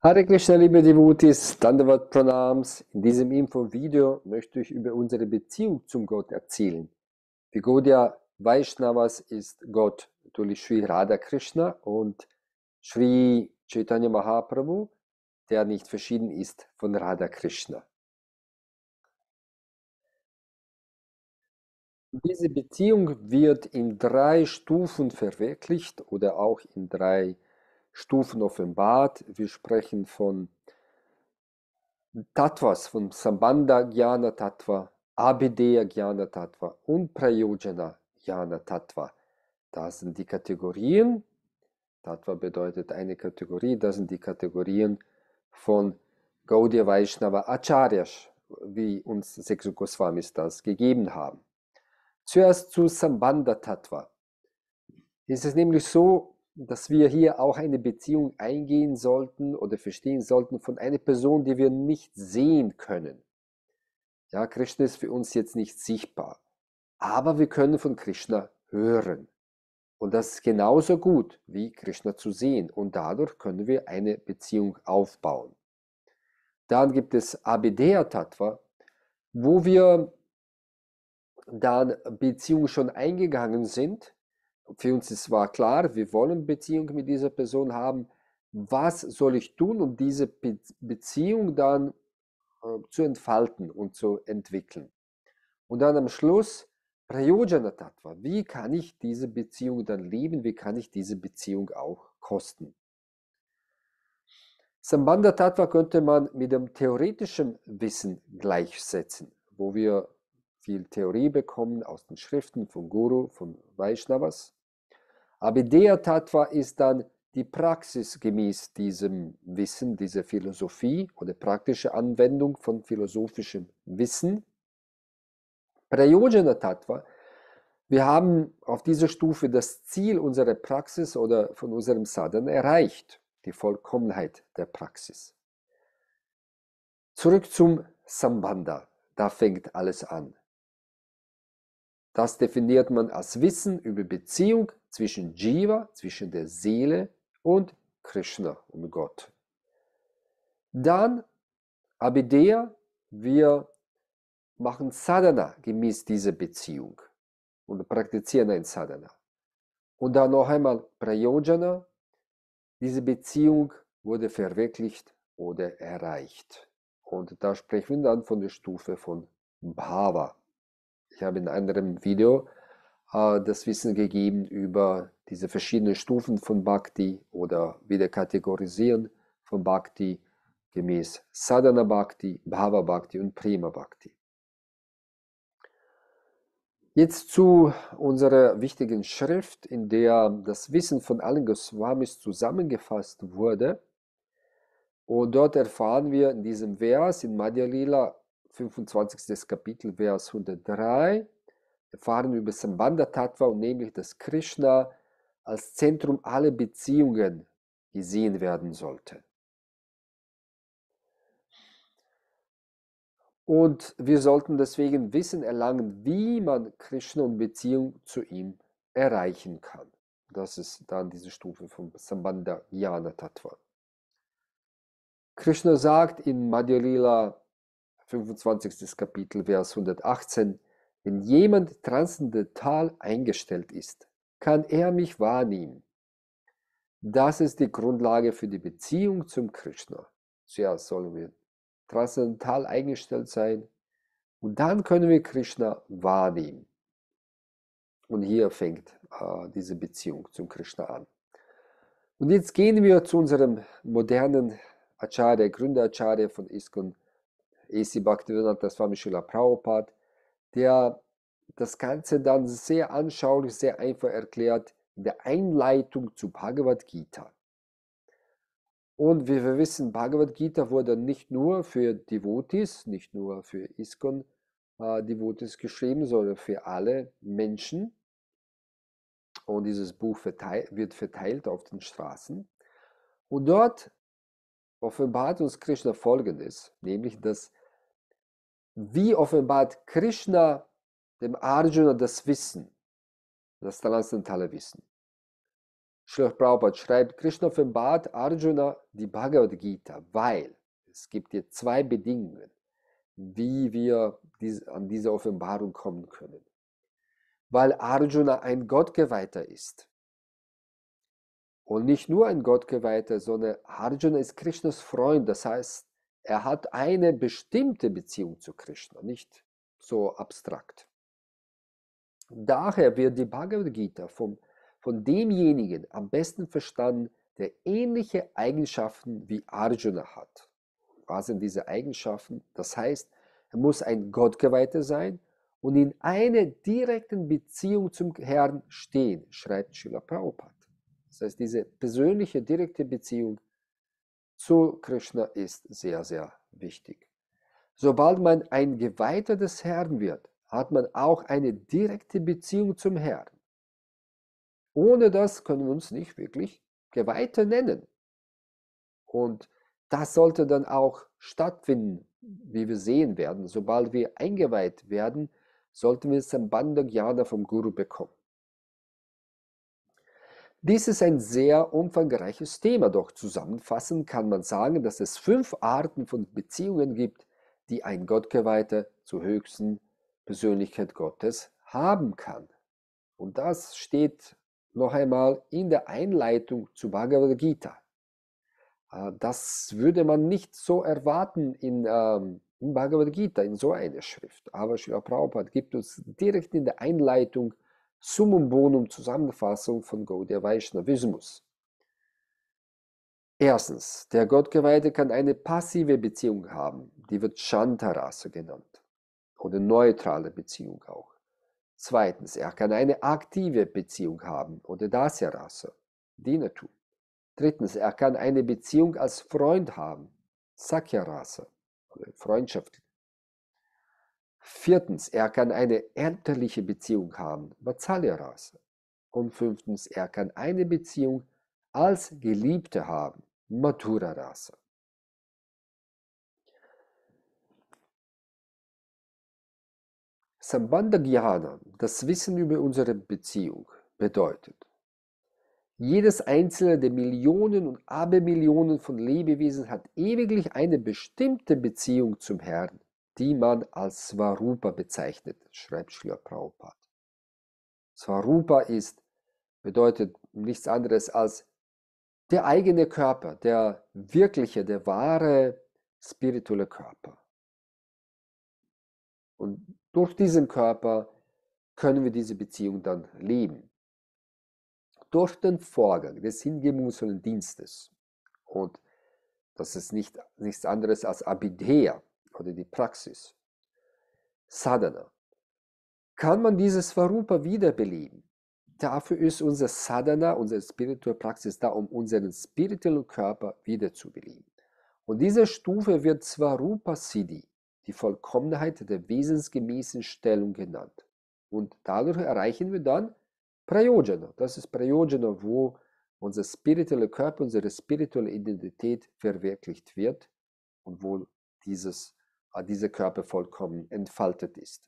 Hare Krishna, liebe Devotis, Dandavad Pranams. In diesem Info-Video möchte ich über unsere Beziehung zum Gott erzählen. Vigodya Vaishnavas ist Gott, natürlich Sri Radha Krishna und Sri Chaitanya Mahaprabhu, der nicht verschieden ist von Radha Krishna. Diese Beziehung wird in drei Stufen verwirklicht oder auch in drei Stufen Stufen offenbart. Wir sprechen von Tattvas, von Sambandha Jnana Tattva, Abhideya Jnana Tattva und Prayojana Jnana Tattva. Das sind die Kategorien. Tattva bedeutet eine Kategorie. Das sind die Kategorien von Gaudiya Vaishnava Acharyas, wie uns Seksu Goswamis das gegeben haben. Zuerst zu Sambandha Tattva. Es ist nämlich so, dass wir hier auch eine Beziehung eingehen sollten oder verstehen sollten von einer Person, die wir nicht sehen können. Ja, Krishna ist für uns jetzt nicht sichtbar, aber wir können von Krishna hören. Und das ist genauso gut wie Krishna zu sehen. Und dadurch können wir eine Beziehung aufbauen. Dann gibt es Abhideya Tattva, wo wir dann Beziehungen schon eingegangen sind für uns ist war klar, wir wollen Beziehung mit dieser Person haben. Was soll ich tun, um diese Be Beziehung dann äh, zu entfalten und zu entwickeln? Und dann am Schluss Prayojana Tattva. Wie kann ich diese Beziehung dann leben? Wie kann ich diese Beziehung auch kosten? Sambandha Tattva könnte man mit dem theoretischen Wissen gleichsetzen, wo wir viel Theorie bekommen aus den Schriften von Guru, von Vaishnavas. Abideya Tattva ist dann die Praxis gemäß diesem Wissen, dieser Philosophie oder praktische Anwendung von philosophischem Wissen. Prayojana Tattva, wir haben auf dieser Stufe das Ziel unserer Praxis oder von unserem Sadhana erreicht, die Vollkommenheit der Praxis. Zurück zum Sambandha, da fängt alles an. Das definiert man als Wissen über Beziehung zwischen Jiva, zwischen der Seele und Krishna, und Gott. Dann Abideya, wir machen Sadhana gemäß dieser Beziehung und praktizieren ein Sadhana. Und dann noch einmal Prayojana, diese Beziehung wurde verwirklicht oder erreicht. Und da sprechen wir dann von der Stufe von Bhava ich habe in einem Video äh, das Wissen gegeben über diese verschiedenen Stufen von Bhakti oder wieder kategorisieren von Bhakti gemäß Sadhana Bhakti, Bhava Bhakti und Prima Bhakti. Jetzt zu unserer wichtigen Schrift, in der das Wissen von allen Goswamis zusammengefasst wurde. Und dort erfahren wir in diesem Vers in Madhya Lila 25. Kapitel, Vers 103, erfahren über Sambandha Tattva und nämlich, dass Krishna als Zentrum aller Beziehungen gesehen werden sollte. Und wir sollten deswegen Wissen erlangen, wie man Krishna und Beziehung zu ihm erreichen kann. Das ist dann diese Stufe von Sambandha Jnana Tattva. Krishna sagt in Madhya 25. Kapitel, Vers 118, wenn jemand transzendental eingestellt ist, kann er mich wahrnehmen. Das ist die Grundlage für die Beziehung zum Krishna. Zuerst sollen wir transzendental eingestellt sein und dann können wir Krishna wahrnehmen. Und hier fängt äh, diese Beziehung zum Krishna an. Und jetzt gehen wir zu unserem modernen Acharya, Gründer Acharya von ISKCON, A.C. Bhaktivedanta Swami Srila Prabhupada, der das Ganze dann sehr anschaulich, sehr einfach erklärt in der Einleitung zu Bhagavad Gita. Und wie wir wissen, Bhagavad Gita wurde nicht nur für Devotis, nicht nur für iskon devotis äh, geschrieben, sondern für alle Menschen. Und dieses Buch verteilt, wird verteilt auf den Straßen. Und dort offenbart uns Krishna Folgendes, nämlich dass wie offenbart Krishna dem Arjuna das Wissen, das transzendentale Wissen. Srila Prabhupada schreibt, Krishna offenbart Arjuna die Bhagavad Gita, weil es gibt hier zwei Bedingungen, wie wir an diese Offenbarung kommen können. Weil Arjuna ein Gottgeweihter ist. Und nicht nur ein Gottgeweihter, sondern Arjuna ist Krishnas Freund. Das heißt, er hat eine bestimmte Beziehung zu Krishna, nicht so abstrakt. Daher wird die Bhagavad Gita vom, von demjenigen am besten verstanden, der ähnliche Eigenschaften wie Arjuna hat. Was sind diese Eigenschaften? Das heißt, er muss ein Gottgeweihter sein und in einer direkten Beziehung zum Herrn stehen, schreibt Srila Prabhupada. Das heißt, diese persönliche direkte Beziehung zu Krishna ist sehr, sehr wichtig. Sobald man ein Geweihter des Herrn wird, hat man auch eine direkte Beziehung zum Herrn. Ohne das können wir uns nicht wirklich Geweihte nennen. Und das sollte dann auch stattfinden, wie wir sehen werden. Sobald wir eingeweiht werden, sollten wir Sambandha Jnana vom Guru bekommen. Dies ist ein sehr umfangreiches Thema, doch zusammenfassend kann man sagen, dass es fünf Arten von Beziehungen gibt, die ein Gottgeweihter zur höchsten Persönlichkeit Gottes haben kann. Und das steht noch einmal in der Einleitung zu Bhagavad Gita. Äh, das würde man nicht so erwarten in, ähm, in Bhagavad Gita, in so einer Schrift. Aber Srila Prabhupada gibt uns direkt in der Einleitung Summum Bonum Zusammenfassung von Gaudiya Vaishnavismus. Erstens, der Gottgeweihte kann eine passive Beziehung haben, die wird Shantarasa genannt, oder neutrale Beziehung auch. Zweitens, er kann eine aktive Beziehung haben, oder Dasyarasa, Dienertum. Drittens, er kann eine Beziehung als Freund haben, Sakyarasa, oder freundschaftlich. Viertens, er kann eine elterliche Beziehung haben, Vatsalyaras. Und fünftens, er kann eine Beziehung als Geliebte haben, Mathurarasa. Sambandha das Wissen über unsere Beziehung, bedeutet, jedes einzelne der Millionen und Abermillionen von Lebewesen hat ewiglich eine bestimmte Beziehung zum Herrn die man als Svarupa bezeichnet, schreibt Srila Prabhupada. Svarupa ist, bedeutet nichts anderes als der eigene Körper, der wirkliche, der wahre spirituelle Körper. Und durch diesen Körper können wir diese Beziehung dann leben. Durch den Vorgang des hingebungsvollen Dienstes. Und das ist nicht, nichts anderes als Abhidheya, oder die Praxis, Sadhana, kann man dieses Svarupa wiederbeleben. Dafür ist unser Sadhana, unsere spirituelle Praxis da, um unseren spirituellen Körper wiederzubeleben. Und diese Stufe wird Svarupa Siddhi, die Vollkommenheit der wesensgemäßen Stellung genannt. Und dadurch erreichen wir dann Prayojana. Das ist Prayojana, wo unser spiritueller Körper, unsere spirituelle Identität verwirklicht wird und wo dieses äh, dieser Körper vollkommen entfaltet ist.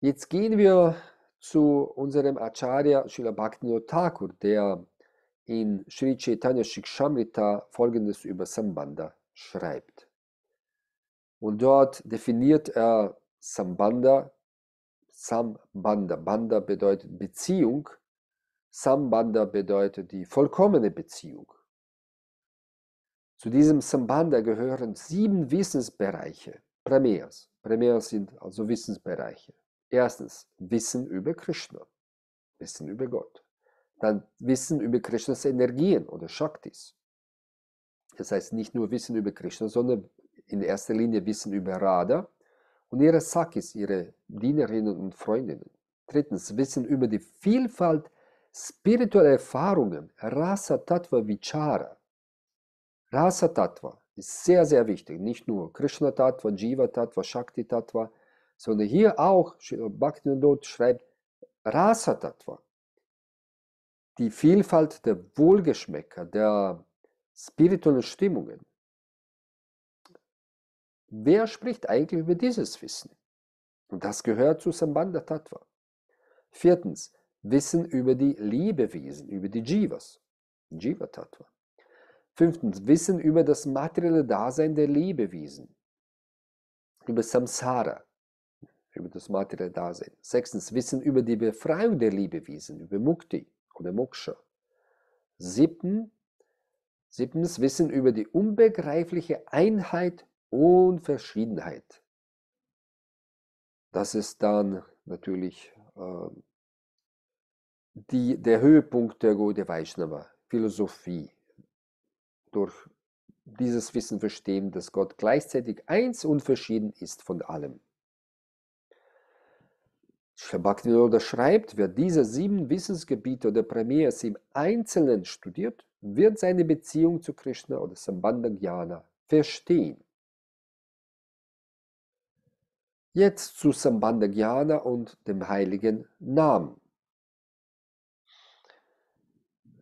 Jetzt gehen wir zu unserem Acharya Srila Bhaktivinoda Thakur, der in Sri Chaitanya Shikshamrita folgendes über Sambanda schreibt. Und dort definiert er Sambanda, Sambanda, Banda bedeutet Beziehung, Sambanda bedeutet die vollkommene Beziehung. Zu diesem Sambandha gehören sieben Wissensbereiche, Premiers. Premiers sind also Wissensbereiche. Erstens Wissen über Krishna, Wissen über Gott. Dann Wissen über Krishnas Energien oder Shaktis. Das heißt nicht nur Wissen über Krishna, sondern in erster Linie Wissen über Radha und ihre Sakis, ihre Dienerinnen und Freundinnen. Drittens Wissen über die Vielfalt spiritueller Erfahrungen, Rasa Tattva Vichara. Rasa Tattva ist sehr, sehr wichtig. Nicht nur Krishna Tattva, Jiva Tattva, Shakti Tattva, sondern hier auch Bhaktivinoda schreibt Rasa Tattva. Die Vielfalt der Wohlgeschmäcker, der spirituellen Stimmungen. Wer spricht eigentlich über dieses Wissen? Und das gehört zu Sambandha Tattva. Viertens, Wissen über die Liebewesen, über die Jivas, Jiva Tattva. Fünftens, Wissen über das materielle Dasein der Lebewesen, über Samsara, über das materielle Dasein. Sechstens, Wissen über die Befreiung der Lebewesen, über Mukti oder Moksha. Siebten, siebtens, Wissen über die unbegreifliche Einheit und Verschiedenheit. Das ist dann natürlich äh, die, der Höhepunkt der Gode Vaishnava, Philosophie durch dieses Wissen verstehen, dass Gott gleichzeitig eins und verschieden ist von allem. Bhaktivinoda schreibt, wer diese sieben Wissensgebiete oder Premiers im Einzelnen studiert, wird seine Beziehung zu Krishna oder Sambandhagyana verstehen. Jetzt zu Sambandhagyana und dem heiligen Namen.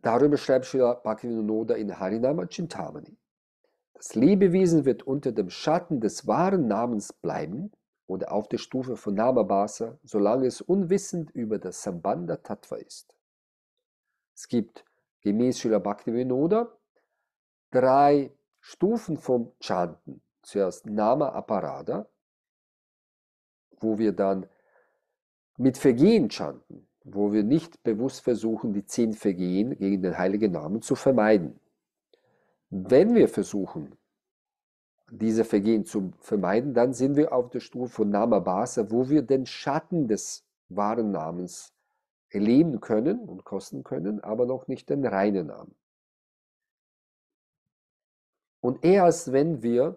Darüber schreibt Schüler Bhaktivinoda in Harinama Chintamani. Das Lebewesen wird unter dem Schatten des wahren Namens bleiben oder auf der Stufe von Namabasa, solange es unwissend über das Sambandha Tattva ist. Es gibt gemäß Schüler Bhaktivinoda drei Stufen vom Chanten. Zuerst Nama Aparada, wo wir dann mit Vergehen chanten wo wir nicht bewusst versuchen, die zehn Vergehen gegen den heiligen Namen zu vermeiden. Wenn wir versuchen, diese Vergehen zu vermeiden, dann sind wir auf der Stufe von Namabasa, wo wir den Schatten des wahren Namens erleben können und kosten können, aber noch nicht den reinen Namen. Und erst wenn wir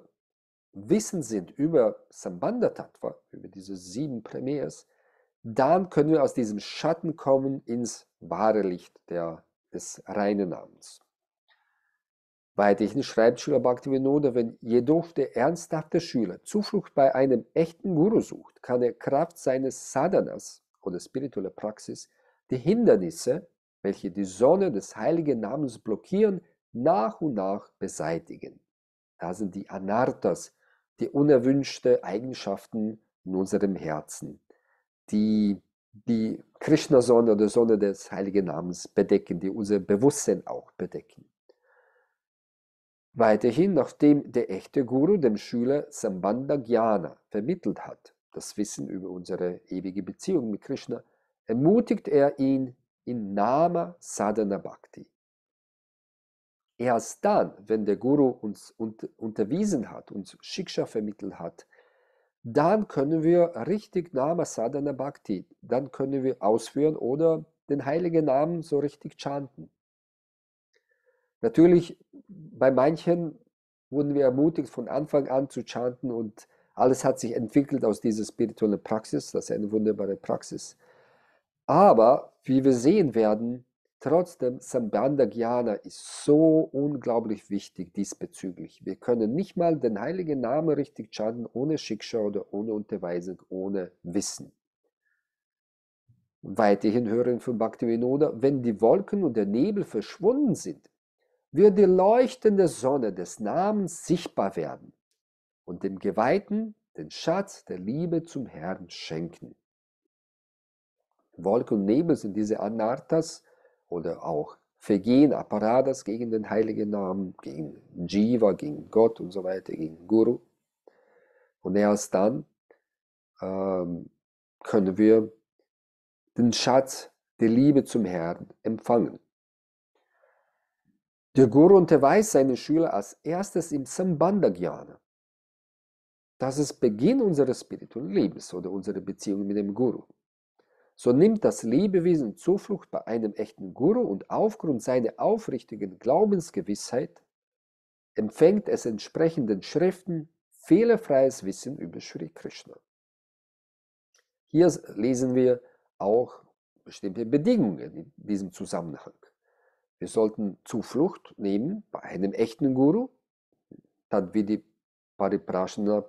wissen sind über Sambandha Tattva, über diese sieben Premiers, dann können wir aus diesem Schatten kommen ins wahre Licht der, des reinen Namens. Weiterhin schreibt Schüler Bhaktivinoda, wenn jedoch der ernsthafte Schüler Zuflucht bei einem echten Guru sucht, kann er Kraft seines Sadhanas oder spiritueller Praxis die Hindernisse, welche die Sonne des heiligen Namens blockieren, nach und nach beseitigen. Da sind die Anartas, die unerwünschten Eigenschaften in unserem Herzen die die Krishna-Sonne oder Sonne des Heiligen Namens bedecken, die unser Bewusstsein auch bedecken. Weiterhin, nachdem der echte Guru dem Schüler Sambandha Jnana vermittelt hat, das Wissen über unsere ewige Beziehung mit Krishna, ermutigt er ihn in Nama Sadhana Bhakti. Erst dann, wenn der Guru uns unterwiesen hat, uns Shiksha vermittelt hat, dann können wir richtig Nama Sadhana Bhakti, dann können wir ausführen oder den heiligen Namen so richtig chanten. Natürlich, bei manchen wurden wir ermutigt, von Anfang an zu chanten und alles hat sich entwickelt aus dieser spirituellen Praxis. Das ist eine wunderbare Praxis. Aber, wie wir sehen werden, Trotzdem, Sambandha ist so unglaublich wichtig diesbezüglich. Wir können nicht mal den heiligen Namen richtig chanten ohne Shiksha oder ohne Unterweisung, ohne Wissen. Weiterhin hören von Bhaktivinoda, wenn die Wolken und der Nebel verschwunden sind, wird die leuchtende Sonne des Namens sichtbar werden und dem Geweihten den Schatz der Liebe zum Herrn schenken. Wolken und Nebel sind diese Anartas, oder auch Vergehen, Apparadas gegen den heiligen Namen, gegen Jiva, gegen Gott und so weiter, gegen Guru. Und erst dann ähm, können wir den Schatz der Liebe zum Herrn empfangen. Der Guru unterweist seine Schüler als erstes im Sambandha-Jnana. Das ist Beginn unseres spirituellen Lebens oder unserer Beziehung mit dem Guru so nimmt das Lebewesen Zuflucht bei einem echten Guru und aufgrund seiner aufrichtigen Glaubensgewissheit empfängt es entsprechenden Schriften fehlerfreies Wissen über Sri Krishna. Hier lesen wir auch bestimmte Bedingungen in diesem Zusammenhang. Wir sollten Zuflucht nehmen bei einem echten Guru, dann Tadvidi Pariprashna,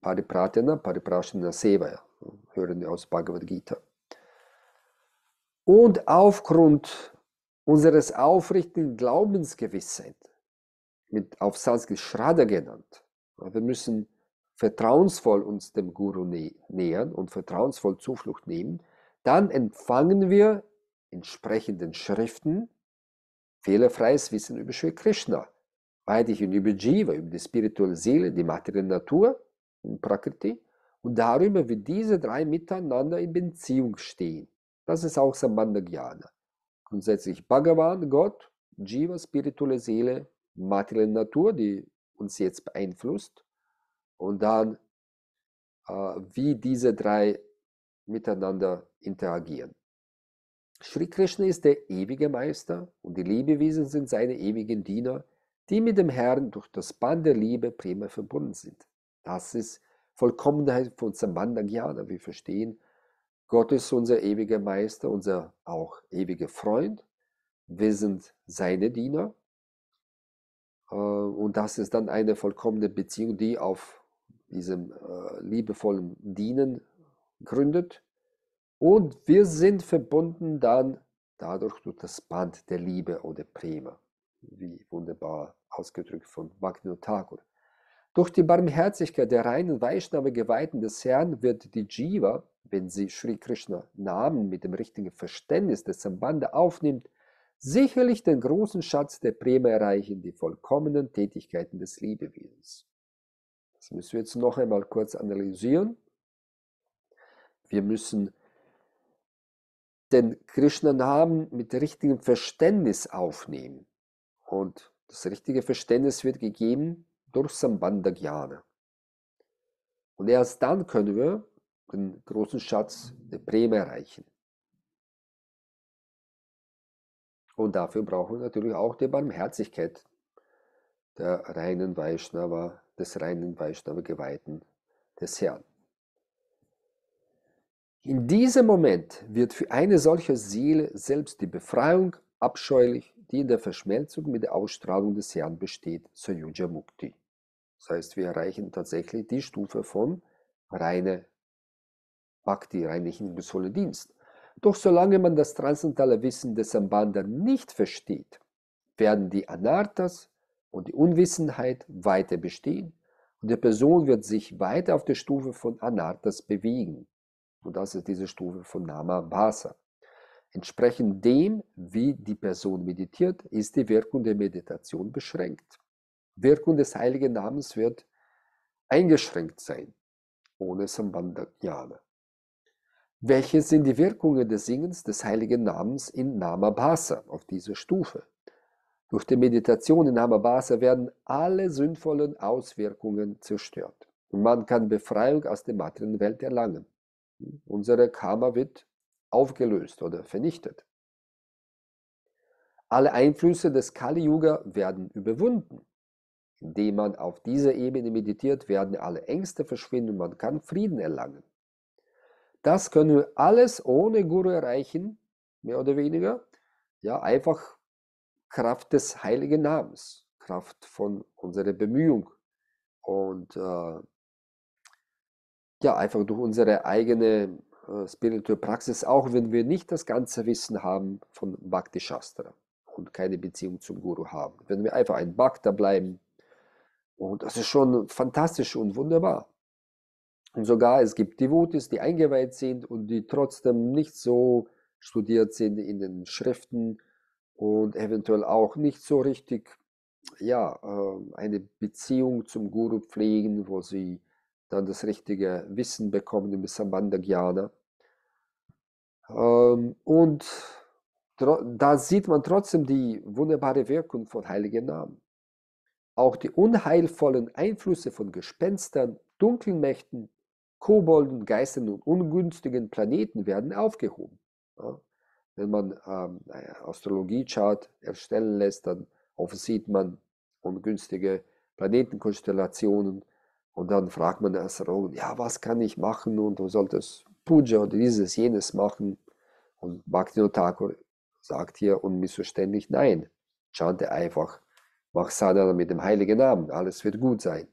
Paripratana, Pariprashna Sevaya, hören wir aus Bhagavad Gita und aufgrund unseres aufrichtigen Glaubensgewissens, mit auf Sanskrit Schrader genannt, wir müssen vertrauensvoll uns dem Guru nähern und vertrauensvoll Zuflucht nehmen, dann empfangen wir entsprechenden Schriften fehlerfreies Wissen über Sri Krishna, weiterhin über Jiva, über die spirituelle Seele, die materielle Natur und Prakriti und darüber, wie diese drei miteinander in Beziehung stehen. Das ist auch Sambandha Jnana. Grundsätzlich Bhagavan, Gott, Jiva, spirituelle Seele, materielle Natur, die uns jetzt beeinflusst. Und dann, äh, wie diese drei miteinander interagieren. Sri Krishna ist der ewige Meister und die Liebewesen sind seine ewigen Diener, die mit dem Herrn durch das Band der Liebe prima verbunden sind. Das ist Vollkommenheit von Sambandha Jnana. Wir verstehen, Gott ist unser ewiger Meister, unser auch ewiger Freund. Wir sind seine Diener. Äh, und das ist dann eine vollkommene Beziehung, die auf diesem äh, liebevollen Dienen gründet. Und wir sind verbunden dann dadurch durch das Band der Liebe oder Prima, wie wunderbar ausgedrückt von Magno Thakur. Durch die Barmherzigkeit der reinen Vaishnava-Geweihten des Herrn wird die Jiva wenn sie Sri Krishna Namen mit dem richtigen Verständnis des Sambandha aufnimmt, sicherlich den großen Schatz der Prima erreichen, die vollkommenen Tätigkeiten des Liebewesens. Das müssen wir jetzt noch einmal kurz analysieren. Wir müssen den Krishna-Namen mit richtigem Verständnis aufnehmen. Und das richtige Verständnis wird gegeben durch Sambandha Jnana. Und erst dann können wir den großen Schatz der Bremer erreichen. Und dafür brauchen wir natürlich auch die Barmherzigkeit der reinen Vaishnava, des reinen Vaishnava-Geweihten des Herrn. In diesem Moment wird für eine solche Seele selbst die Befreiung abscheulich, die in der Verschmelzung mit der Ausstrahlung des Herrn besteht, Sayuja Mukti. Das heißt, wir erreichen tatsächlich die Stufe von reiner Bhakti reinigungsvolle Dienst. Doch solange man das transzendentale Wissen des Sambandha nicht versteht, werden die Anarthas und die Unwissenheit weiter bestehen und die Person wird sich weiter auf der Stufe von Anarthas bewegen. Und das ist diese Stufe von Nama Vasa. Entsprechend dem, wie die Person meditiert, ist die Wirkung der Meditation beschränkt. Wirkung des heiligen Namens wird eingeschränkt sein, ohne Sambandha Jnana. Welche sind die Wirkungen des Singens des heiligen Namens in Namabhasa auf dieser Stufe? Durch die Meditation in Namabhasa werden alle sinnvollen Auswirkungen zerstört. Und man kann Befreiung aus der materiellen Welt erlangen. Unsere Karma wird aufgelöst oder vernichtet. Alle Einflüsse des Kali-Yuga werden überwunden. Indem man auf dieser Ebene meditiert, werden alle Ängste verschwinden und man kann Frieden erlangen. Das können wir alles ohne Guru erreichen, mehr oder weniger. Ja, einfach Kraft des heiligen Namens, Kraft von unserer Bemühung und äh, ja, einfach durch unsere eigene äh, spirituelle Praxis, auch wenn wir nicht das ganze Wissen haben von Bhakti Shastra und keine Beziehung zum Guru haben. Wenn wir einfach ein Bhakta bleiben, und das ist schon fantastisch und wunderbar. Und sogar es gibt Devotis, die eingeweiht sind und die trotzdem nicht so studiert sind in den Schriften und eventuell auch nicht so richtig ja, ähm, eine Beziehung zum Guru pflegen, wo sie dann das richtige Wissen bekommen im Sambandha Jnana. Ähm, und da sieht man trotzdem die wunderbare Wirkung von heiligen Namen. Auch die unheilvollen Einflüsse von Gespenstern, dunklen Mächten, Kobolden, Geistern und ungünstigen Planeten werden aufgehoben. Ja? Wenn man ähm, Astrologie-Chart erstellen lässt, dann sieht man ungünstige Planetenkonstellationen und dann fragt man den Astrologen, ja, was kann ich machen und du solltest Puja oder dieses, jenes machen. Und Bhaktivinoda sagt hier unmissverständlich, nein, chante einfach, mach Sadhana mit dem heiligen Namen, alles wird gut sein.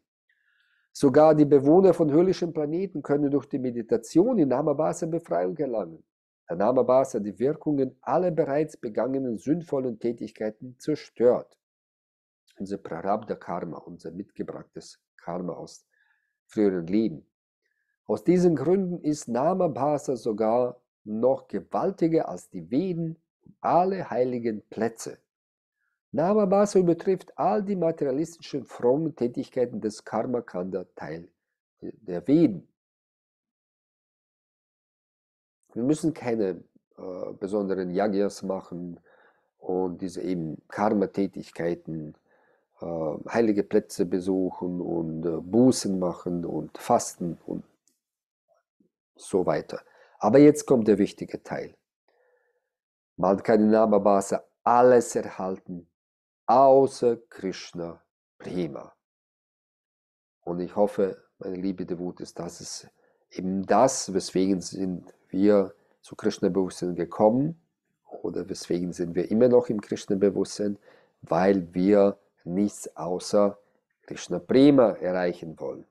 Sogar die Bewohner von höllischen Planeten können durch die Meditation in Namabasa Befreiung erlangen, da Namabasa die Wirkungen aller bereits begangenen sinnvollen Tätigkeiten zerstört. Unser Prarabdha Karma, unser mitgebrachtes Karma aus früheren Leben. Aus diesen Gründen ist Namabasa sogar noch gewaltiger als die Veden und alle heiligen Plätze. Namamasu übertrifft all die materialistischen frommen Tätigkeiten des Karmakanda-Teil äh, der Veden. Wir müssen keine äh, besonderen Yagyas machen und diese eben Karma-Tätigkeiten, äh, heilige Plätze besuchen und äh, Bußen machen und Fasten und so weiter. Aber jetzt kommt der wichtige Teil. Man kann in Namabasa alles erhalten, außer Krishna prima. Und ich hoffe, meine liebe Devotis, dass es eben das, weswegen sind wir zu Krishna-Bewusstsein gekommen oder weswegen sind wir immer noch im Krishna-Bewusstsein, weil wir nichts außer Krishna Prima erreichen wollen.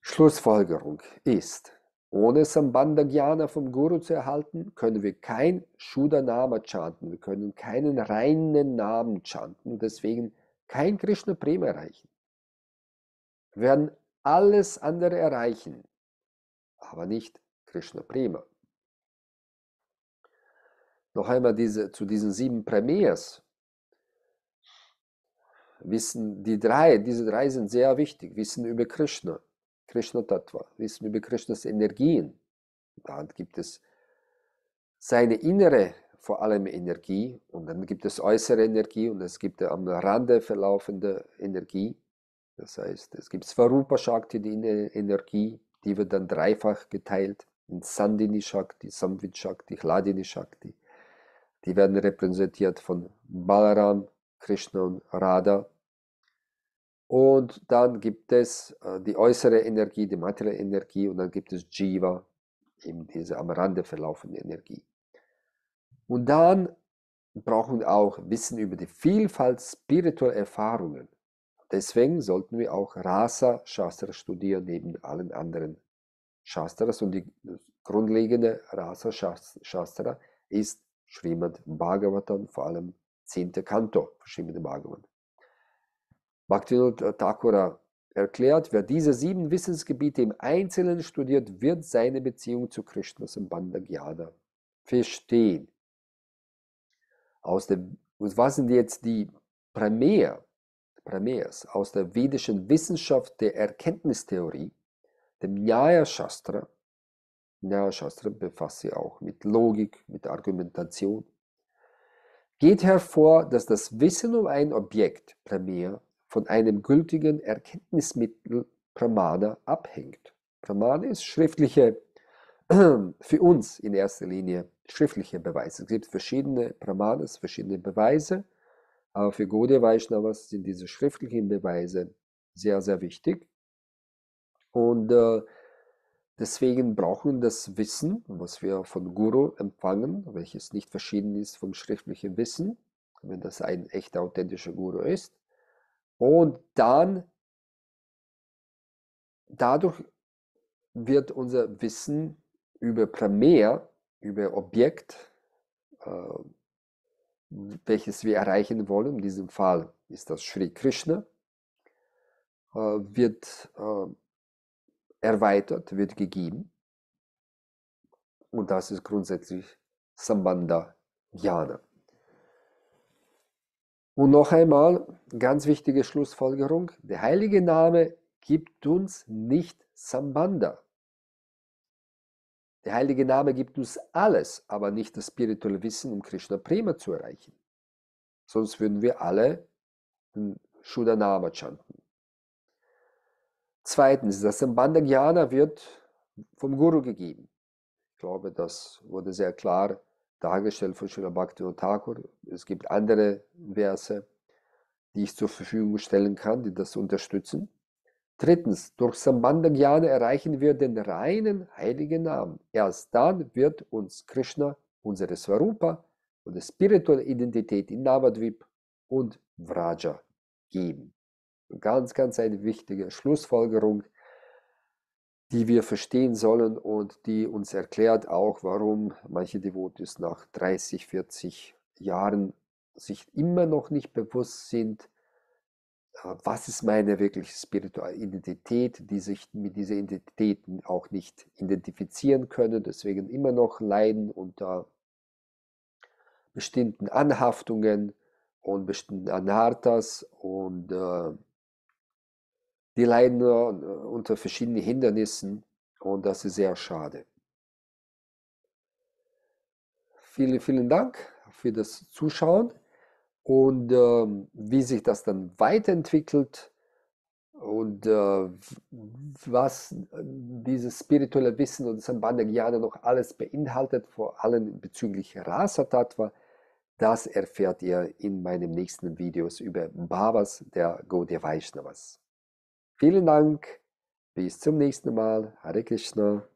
Schlussfolgerung ist, ohne Sambandha Jnana vom Guru zu erhalten, können wir kein Shudanama chanten, wir können keinen reinen Namen chanten und deswegen kein Krishna Prem erreichen. Wir werden alles andere erreichen, aber nicht Krishna Prema. Noch einmal diese, zu diesen sieben Premiers. Wissen die drei, diese drei sind sehr wichtig. Wissen über Krishna, Krishna Tattva, Wissen über Krishnas Energien. Dann gibt es seine innere, vor allem Energie, und dann gibt es äußere Energie und es gibt am Rande verlaufende Energie. Das heißt, es gibt Svarupa Shakti, die innere Energie, die wird dann dreifach geteilt in Sandini Shakti, Samvid Shakti, Hladini Shakti. Die werden repräsentiert von Balaram, Krishna und Radha. Und dann gibt es äh, die äußere Energie, die materielle Energie und dann gibt es Jiva, eben diese am Rande verlaufende Energie. Und dann brauchen wir auch Wissen über die Vielfalt spiritueller Erfahrungen. Deswegen sollten wir auch Rasa Shastra studieren, neben allen anderen Shastras. Und die grundlegende Rasa Shastra ist Srimad Bhagavatam, vor allem 10. Kanto, Srimad Bhagavatam. Bhaktivinoda Thakura erklärt, wer diese sieben Wissensgebiete im Einzelnen studiert, wird seine Beziehung zu Krishna Sambandha Gyana verstehen. Aus dem, und was sind jetzt die Pramea, Prameas aus der vedischen Wissenschaft der Erkenntnistheorie, dem Nyaya Shastra? Nyaya Shastra befasst sich auch mit Logik, mit Argumentation. Geht hervor, dass das Wissen um ein Objekt, Pramea, von einem gültigen Erkenntnismittel Pramana abhängt. Pramana ist schriftliche, für uns in erster Linie schriftliche Beweise. Es gibt verschiedene Pramanas, verschiedene Beweise, aber für Gaudiya Vaishnavas sind diese schriftlichen Beweise sehr, sehr wichtig. Und äh, deswegen brauchen wir das Wissen, was wir von Guru empfangen, welches nicht verschieden ist vom schriftlichen Wissen, wenn das ein echter authentischer Guru ist, und dann, dadurch wird unser Wissen über Primär, über Objekt, äh, welches wir erreichen wollen, in diesem Fall ist das Sri Krishna, äh, wird äh, erweitert, wird gegeben. Und das ist grundsätzlich Sambandha Jnana. Und noch einmal, ganz wichtige Schlussfolgerung, der heilige Name gibt uns nicht Sambanda. Der heilige Name gibt uns alles, aber nicht das spirituelle Wissen, um Krishna Prima zu erreichen. Sonst würden wir alle den Shuddhanama chanten. Zweitens, das Sambanda Jnana wird vom Guru gegeben. Ich glaube, das wurde sehr klar dargestellt von Srila und Thakur. Es gibt andere Verse, die ich zur Verfügung stellen kann, die das unterstützen. Drittens, durch Sambandha Jnana erreichen wir den reinen heiligen Namen. Erst dann wird uns Krishna, unsere Swarupa, unsere spirituelle Identität in Navadvip und Vraja geben. Ganz, ganz eine wichtige Schlussfolgerung die wir verstehen sollen und die uns erklärt auch, warum manche Devotis nach 30, 40 Jahren sich immer noch nicht bewusst sind, äh, was ist meine wirkliche spirituelle Identität, die sich mit dieser Identität auch nicht identifizieren können, deswegen immer noch leiden unter bestimmten Anhaftungen und bestimmten Anartas und äh, die leiden äh, unter verschiedenen Hindernissen und das ist sehr schade. Vielen, vielen Dank für das Zuschauen und äh, wie sich das dann weiterentwickelt und äh, was äh, dieses spirituelle Wissen und Sambandha noch alles beinhaltet, vor allem bezüglich Rasa Tattva, das erfährt ihr in meinen nächsten Videos über Bhavas der Gaudiya Vaishnavas. Vielen Dank. Bis zum nächsten Mal. Hare Krishna.